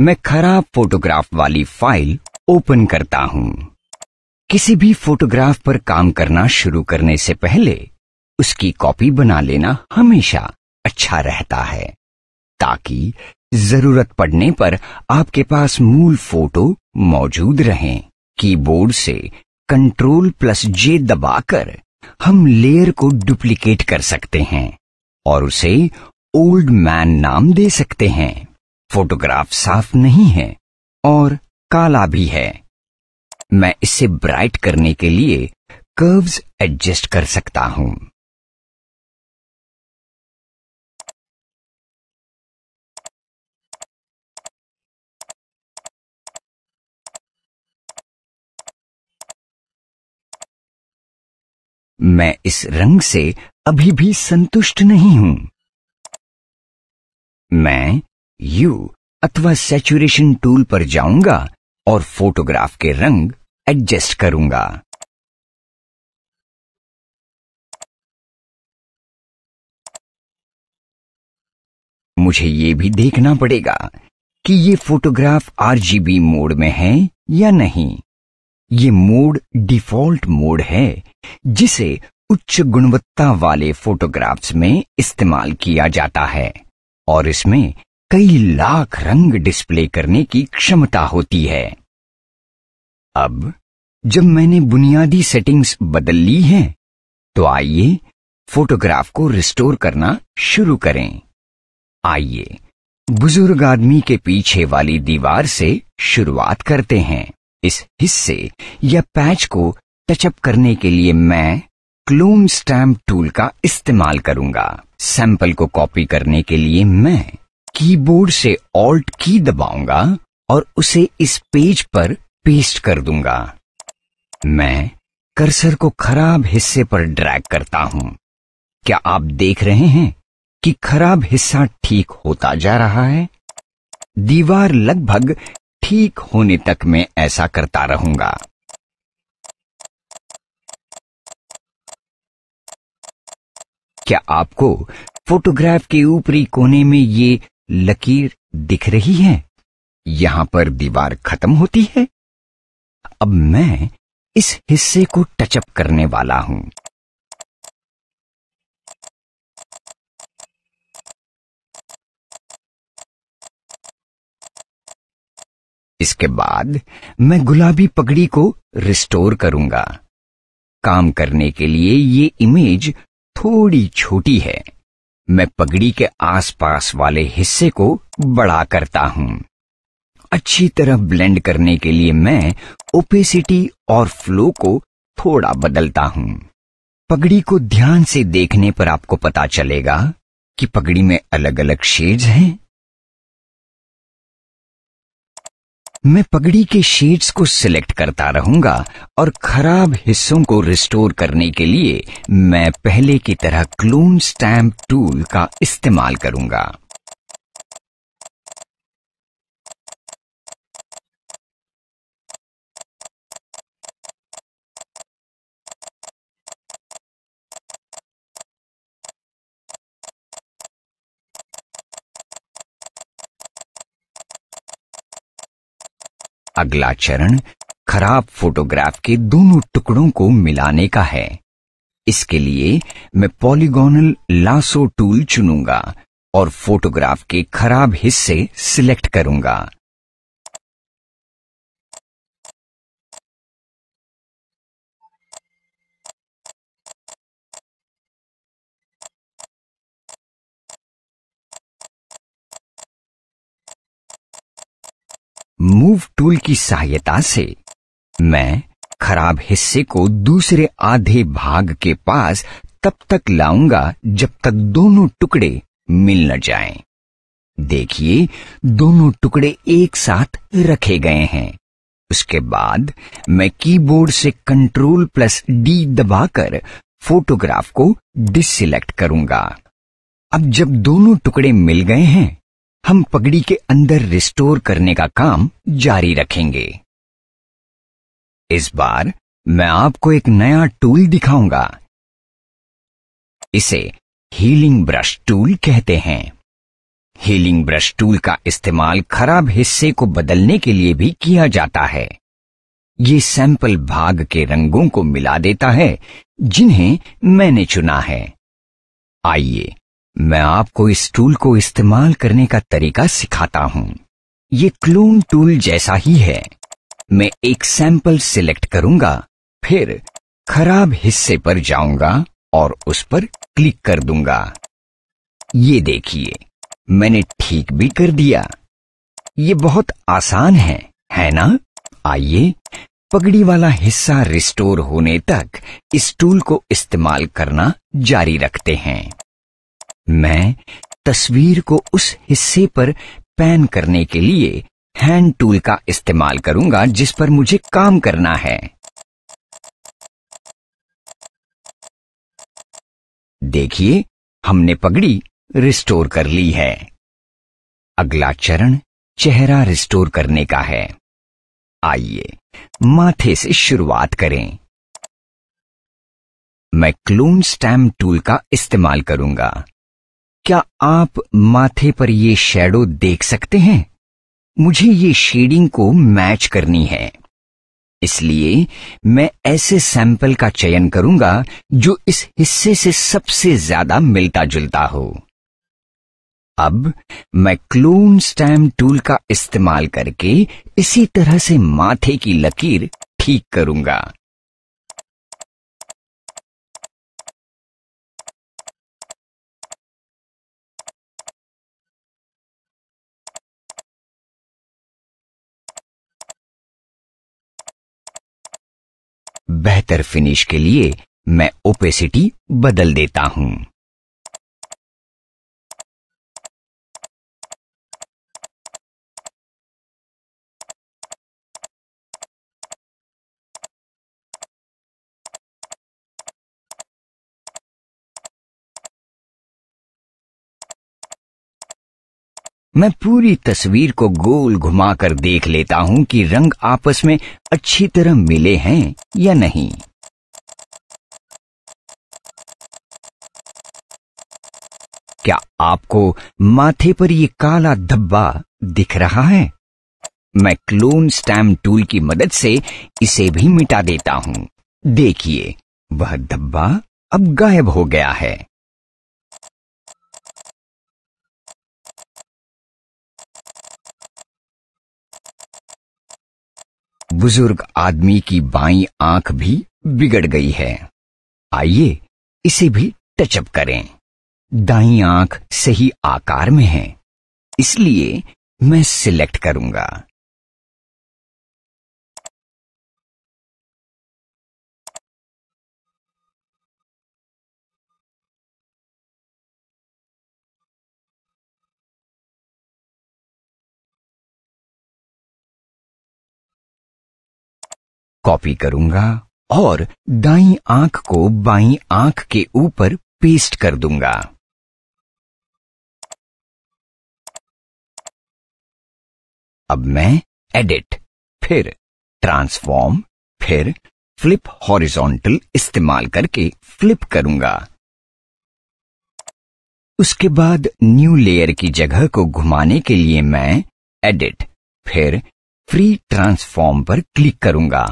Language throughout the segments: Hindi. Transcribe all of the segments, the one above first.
मैं खराब फोटोग्राफ वाली फाइल ओपन करता हूं किसी भी फोटोग्राफ पर काम करना शुरू करने से पहले उसकी कॉपी बना लेना हमेशा अच्छा रहता है ताकि जरूरत पड़ने पर आपके पास मूल फोटो मौजूद रहे कीबोर्ड से कंट्रोल प्लस जे दबाकर हम लेयर को डुप्लीकेट कर सकते हैं और उसे ओल्ड मैन नाम दे सकते हैं फोटोग्राफ साफ नहीं है और काला भी है मैं इसे ब्राइट करने के लिए कर्व्स एडजस्ट कर सकता हूं मैं इस रंग से अभी भी संतुष्ट नहीं हूं मैं यू अथवा सेचुरेशन टूल पर जाऊंगा और फोटोग्राफ के रंग एडजस्ट करूंगा मुझे ये भी देखना पड़ेगा कि ये फोटोग्राफ आरजीबी मोड में है या नहीं ये मोड डिफॉल्ट मोड है जिसे उच्च गुणवत्ता वाले फोटोग्राफ्स में इस्तेमाल किया जाता है और इसमें कई लाख रंग डिस्प्ले करने की क्षमता होती है अब जब मैंने बुनियादी सेटिंग्स बदल ली हैं, तो आइए फोटोग्राफ को रिस्टोर करना शुरू करें आइए बुजुर्ग आदमी के पीछे वाली दीवार से शुरुआत करते हैं इस हिस्से या पैच को टचअप करने के लिए मैं क्लोम स्टैम्प टूल का इस्तेमाल करूंगा सैंपल को कॉपी करने के लिए मैं कीबोर्ड से ऑल्ट की दबाऊंगा और उसे इस पेज पर पेस्ट कर दूंगा मैं कर्सर को खराब हिस्से पर ड्रैग करता हूं क्या आप देख रहे हैं कि खराब हिस्सा ठीक होता जा रहा है दीवार लगभग ठीक होने तक मैं ऐसा करता रहूंगा क्या आपको फोटोग्राफ के ऊपरी कोने में ये लकीर दिख रही है यहां पर दीवार खत्म होती है अब मैं इस हिस्से को टचअप करने वाला हूं इसके बाद मैं गुलाबी पगड़ी को रिस्टोर करूंगा काम करने के लिए ये इमेज थोड़ी छोटी है मैं पगड़ी के आसपास वाले हिस्से को बड़ा करता हूं अच्छी तरह ब्लेंड करने के लिए मैं ओपेसिटी और फ्लो को थोड़ा बदलता हूं पगड़ी को ध्यान से देखने पर आपको पता चलेगा कि पगड़ी में अलग अलग शेड्स हैं मैं पगड़ी के शेड्स को सिलेक्ट करता रहूंगा और खराब हिस्सों को रिस्टोर करने के लिए मैं पहले की तरह क्लोन स्टैम्प टूल का इस्तेमाल करूंगा अगला चरण खराब फोटोग्राफ के दोनों टुकड़ों को मिलाने का है इसके लिए मैं पॉलीगोनल लासो टूल चुनूंगा और फोटोग्राफ के खराब हिस्से सिलेक्ट करूंगा मूव टूल की सहायता से मैं खराब हिस्से को दूसरे आधे भाग के पास तब तक लाऊंगा जब तक दोनों टुकड़े मिल न जाएं। देखिए दोनों टुकड़े एक साथ रखे गए हैं उसके बाद मैं कीबोर्ड से कंट्रोल प्लस डी दबाकर फोटोग्राफ को डिसलेक्ट करूंगा अब जब दोनों टुकड़े मिल गए हैं हम पगड़ी के अंदर रिस्टोर करने का काम जारी रखेंगे इस बार मैं आपको एक नया टूल दिखाऊंगा इसे हीलिंग ब्रश टूल कहते हैं हीलिंग ब्रश टूल का इस्तेमाल खराब हिस्से को बदलने के लिए भी किया जाता है ये सैंपल भाग के रंगों को मिला देता है जिन्हें मैंने चुना है आइए मैं आपको इस टूल को इस्तेमाल करने का तरीका सिखाता हूं ये क्लोन टूल जैसा ही है मैं एक सैंपल सिलेक्ट करूंगा फिर खराब हिस्से पर जाऊंगा और उस पर क्लिक कर दूंगा ये देखिए मैंने ठीक भी कर दिया ये बहुत आसान है है ना आइए पगड़ी वाला हिस्सा रिस्टोर होने तक इस टूल को इस्तेमाल करना जारी रखते हैं मैं तस्वीर को उस हिस्से पर पैन करने के लिए हैंड टूल का इस्तेमाल करूंगा जिस पर मुझे काम करना है देखिए हमने पगड़ी रिस्टोर कर ली है अगला चरण चेहरा रिस्टोर करने का है आइए माथे से शुरुआत करें मैं क्लून स्टैम्प टूल का इस्तेमाल करूंगा क्या आप माथे पर ये शेडो देख सकते हैं मुझे ये शेडिंग को मैच करनी है इसलिए मैं ऐसे सैंपल का चयन करूंगा जो इस हिस्से से सबसे ज्यादा मिलता जुलता हो अब मैं क्लोन स्टैम टूल का इस्तेमाल करके इसी तरह से माथे की लकीर ठीक करूंगा बेहतर फिनिश के लिए मैं ओपेसिटी बदल देता हूँ मैं पूरी तस्वीर को गोल घुमाकर देख लेता हूं कि रंग आपस में अच्छी तरह मिले हैं या नहीं क्या आपको माथे पर ये काला धब्बा दिख रहा है मैं क्लोन स्टैम टूल की मदद से इसे भी मिटा देता हूं देखिए वह धब्बा अब गायब हो गया है बुजुर्ग आदमी की बाई आंख भी बिगड़ गई है आइए इसे भी टचअप करें दाई आंख सही आकार में है इसलिए मैं सिलेक्ट करूंगा कॉपी करूंगा और दाई आंख को बाई आंख के ऊपर पेस्ट कर दूंगा अब मैं एडिट फिर ट्रांसफॉर्म फिर फ्लिप हॉरिजॉन्टल इस्तेमाल करके फ्लिप करूंगा उसके बाद न्यू लेयर की जगह को घुमाने के लिए मैं एडिट फिर फ्री ट्रांसफॉर्म पर क्लिक करूंगा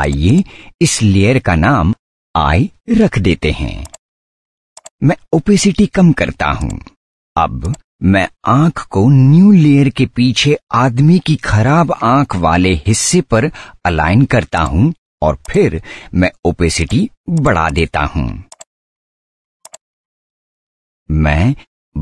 आइए इस लेयर का नाम आई रख देते हैं मैं ओपेसिटी कम करता हूं अब मैं आंख को न्यू लेयर के पीछे आदमी की खराब आंख वाले हिस्से पर अलाइन करता हूं और फिर मैं ओपेसिटी बढ़ा देता हूं मैं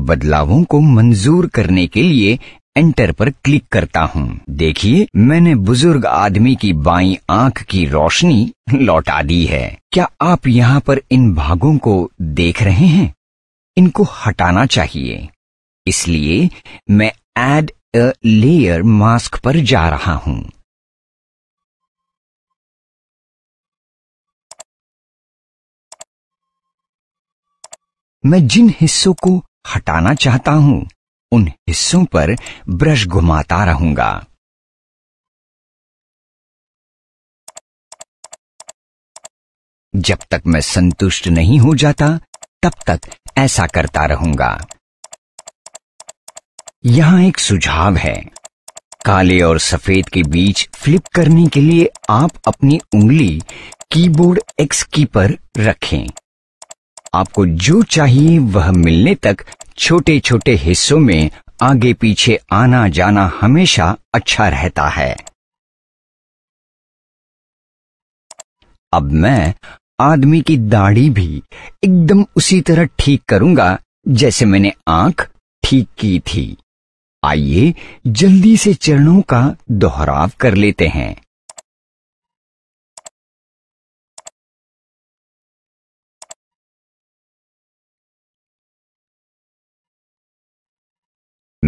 बदलावों को मंजूर करने के लिए एंटर पर क्लिक करता हूँ देखिए मैंने बुजुर्ग आदमी की बाई आंख की रोशनी लौटा दी है क्या आप यहाँ पर इन भागों को देख रहे हैं इनको हटाना चाहिए इसलिए मैं एड अ लेयर मास्क पर जा रहा हूँ मैं जिन हिस्सों को हटाना चाहता हूँ उन हिस्सों पर ब्रश घुमाता रहूंगा जब तक मैं संतुष्ट नहीं हो जाता तब तक ऐसा करता रहूंगा यहां एक सुझाव है काले और सफेद के बीच फ्लिप करने के लिए आप अपनी उंगली कीबोर्ड एक्स की पर रखें आपको जो चाहिए वह मिलने तक छोटे छोटे हिस्सों में आगे पीछे आना जाना हमेशा अच्छा रहता है अब मैं आदमी की दाढ़ी भी एकदम उसी तरह ठीक करूंगा जैसे मैंने आंख ठीक की थी आइए जल्दी से चरणों का दोहराव कर लेते हैं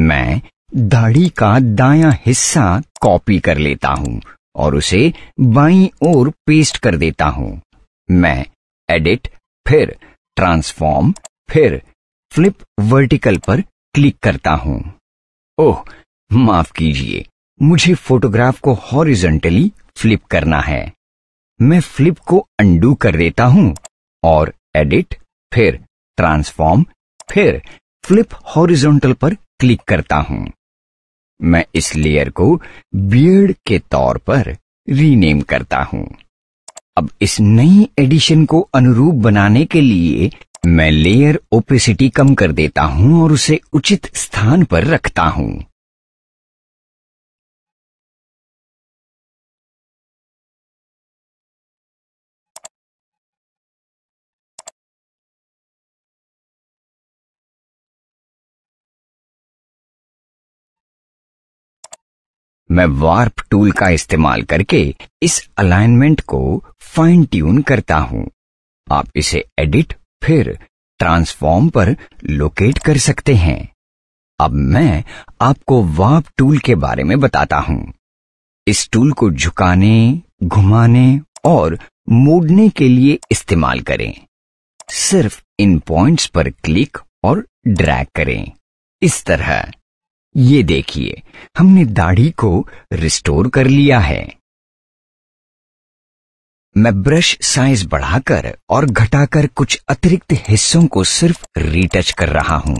मैं दाढ़ी का दाया हिस्सा कॉपी कर लेता हूं और उसे बाई ओर पेस्ट कर देता हूं मैं एडिट फिर ट्रांसफॉर्म फिर फ्लिप वर्टिकल पर क्लिक करता हूं ओह माफ कीजिए मुझे फोटोग्राफ को हॉरिजेंटली फ्लिप करना है मैं फ्लिप को अंडू कर देता हूं और एडिट फिर ट्रांसफॉर्म फिर फ्लिप हॉरिजॉन्टल पर क्लिक करता हूं मैं इस लेयर को बियर्ड के तौर पर रीनेम करता हूं अब इस नई एडिशन को अनुरूप बनाने के लिए मैं लेयर ओपेसिटी कम कर देता हूं और उसे उचित स्थान पर रखता हूं मैं वार्प टूल का इस्तेमाल करके इस अलाइनमेंट को फाइन ट्यून करता हूं आप इसे एडिट फिर ट्रांसफॉर्म पर लोकेट कर सकते हैं अब मैं आपको वार्प टूल के बारे में बताता हूं इस टूल को झुकाने घुमाने और मोड़ने के लिए इस्तेमाल करें सिर्फ इन पॉइंट्स पर क्लिक और ड्रैग करें इस तरह ये देखिए हमने दाढ़ी को रिस्टोर कर लिया है मैं ब्रश साइज बढ़ाकर और घटाकर कुछ अतिरिक्त हिस्सों को सिर्फ रीटच कर रहा हूं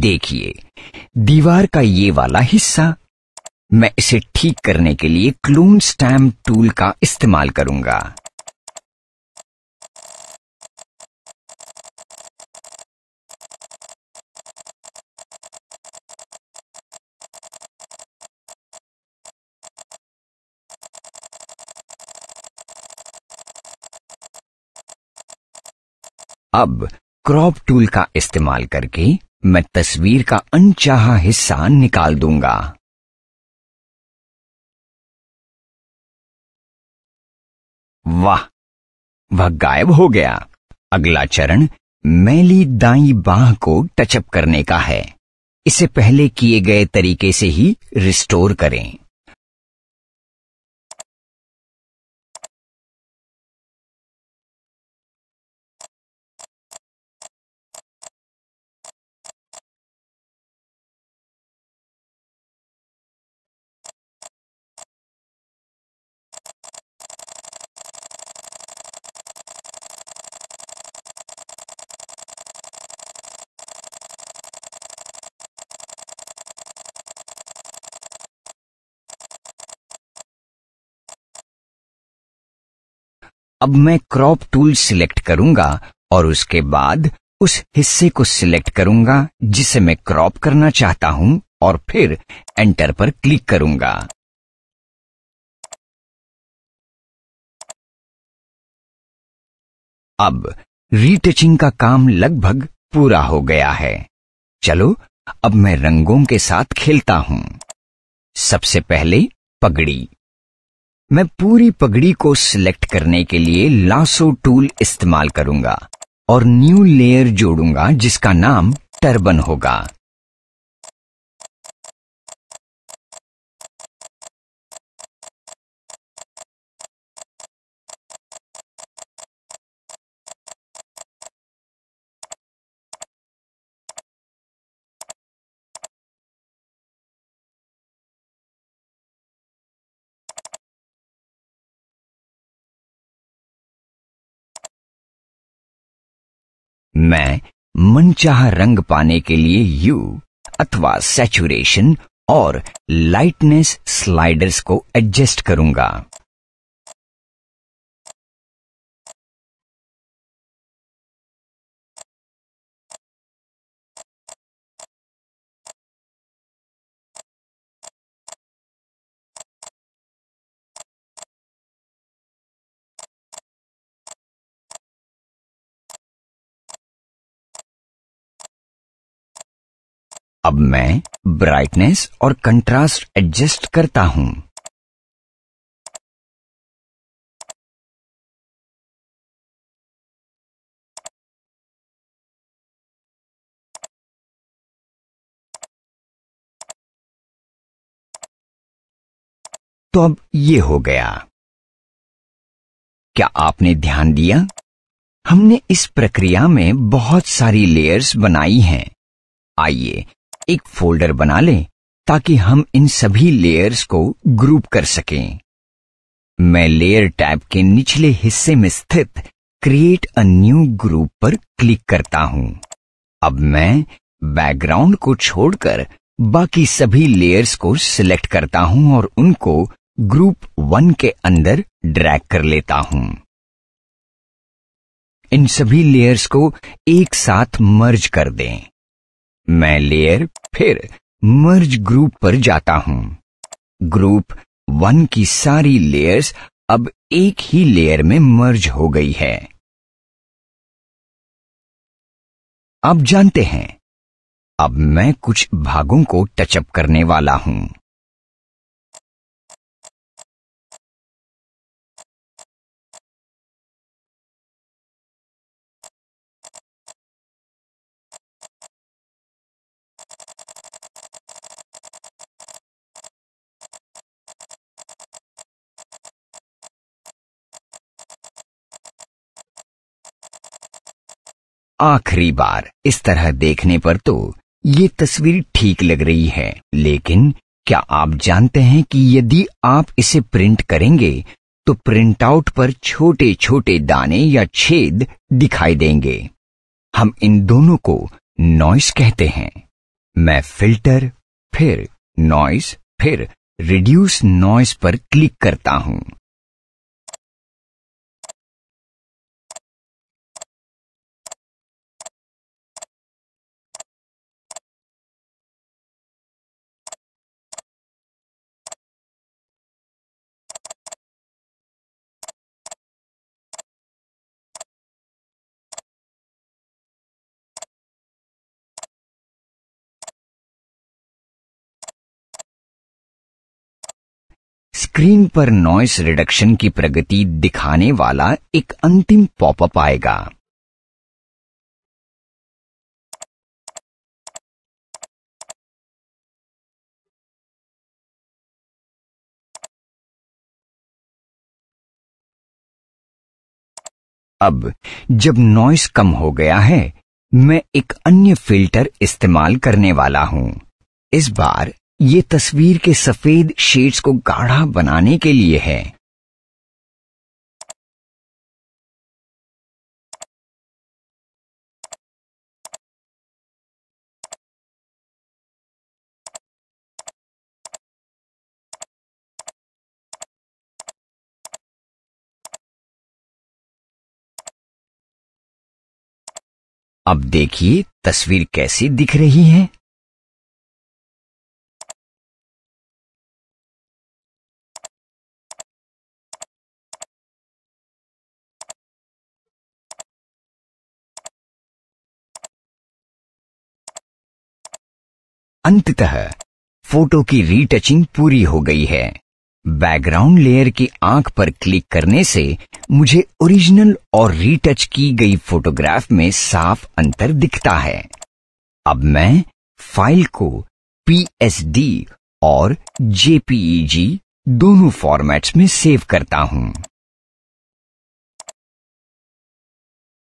देखिए दीवार का ये वाला हिस्सा मैं इसे ठीक करने के लिए क्लून स्टैम्प टूल का इस्तेमाल करूंगा अब क्रॉप टूल का इस्तेमाल करके मैं तस्वीर का अनचाहा हिस्सा निकाल दूंगा वाह वह गायब हो गया अगला चरण मैली दाई बाह को टचअप करने का है इसे पहले किए गए तरीके से ही रिस्टोर करें अब मैं क्रॉप टूल सिलेक्ट करूंगा और उसके बाद उस हिस्से को सिलेक्ट करूंगा जिसे मैं क्रॉप करना चाहता हूं और फिर एंटर पर क्लिक करूंगा अब रीटचिंग का काम लगभग पूरा हो गया है चलो अब मैं रंगों के साथ खेलता हूं सबसे पहले पगड़ी मैं पूरी पगड़ी को सिलेक्ट करने के लिए लासो टूल इस्तेमाल करूंगा और न्यू लेयर जोड़ूंगा जिसका नाम टर्बन होगा मैं मनचाह रंग पाने के लिए यू अथवा सेचुरेशन और लाइटनेस स्लाइडर्स को एडजस्ट करूंगा अब मैं ब्राइटनेस और कंट्रास्ट एडजस्ट करता हूं तो अब ये हो गया क्या आपने ध्यान दिया हमने इस प्रक्रिया में बहुत सारी लेयर्स बनाई हैं आइए एक फोल्डर बना लें ताकि हम इन सभी लेयर्स को ग्रुप कर सकें मैं लेयर टैब के निचले हिस्से में स्थित क्रिएट अ न्यू ग्रुप पर क्लिक करता हूं अब मैं बैकग्राउंड को छोड़कर बाकी सभी लेयर्स को सिलेक्ट करता हूं और उनको ग्रुप वन के अंदर ड्रैग कर लेता हूं इन सभी लेयर्स को एक साथ मर्ज कर दें मैं लेयर फिर मर्ज ग्रुप पर जाता हूं ग्रुप वन की सारी लेयर्स अब एक ही लेयर में मर्ज हो गई है आप जानते हैं अब मैं कुछ भागों को टचअप करने वाला हूं आखिरी बार इस तरह देखने पर तो ये तस्वीर ठीक लग रही है लेकिन क्या आप जानते हैं कि यदि आप इसे प्रिंट करेंगे तो प्रिंटआउट पर छोटे छोटे दाने या छेद दिखाई देंगे हम इन दोनों को नॉइस कहते हैं मैं फिल्टर फिर नॉइस फिर रिड्यूस नॉइस पर क्लिक करता हूं स्क्रीन पर नॉइस रिडक्शन की प्रगति दिखाने वाला एक अंतिम पॉपअप आएगा अब जब नॉइस कम हो गया है मैं एक अन्य फिल्टर इस्तेमाल करने वाला हूं इस बार ये तस्वीर के सफेद शेड्स को गाढ़ा बनाने के लिए है अब देखिए तस्वीर कैसी दिख रही है अंततः फोटो की रीटचिंग पूरी हो गई है बैकग्राउंड लेयर की आंख पर क्लिक करने से मुझे ओरिजिनल और रीटच की गई फोटोग्राफ में साफ अंतर दिखता है अब मैं फाइल को पीएसडी और जेपीईजी e दोनों फॉर्मेट्स में सेव करता हूं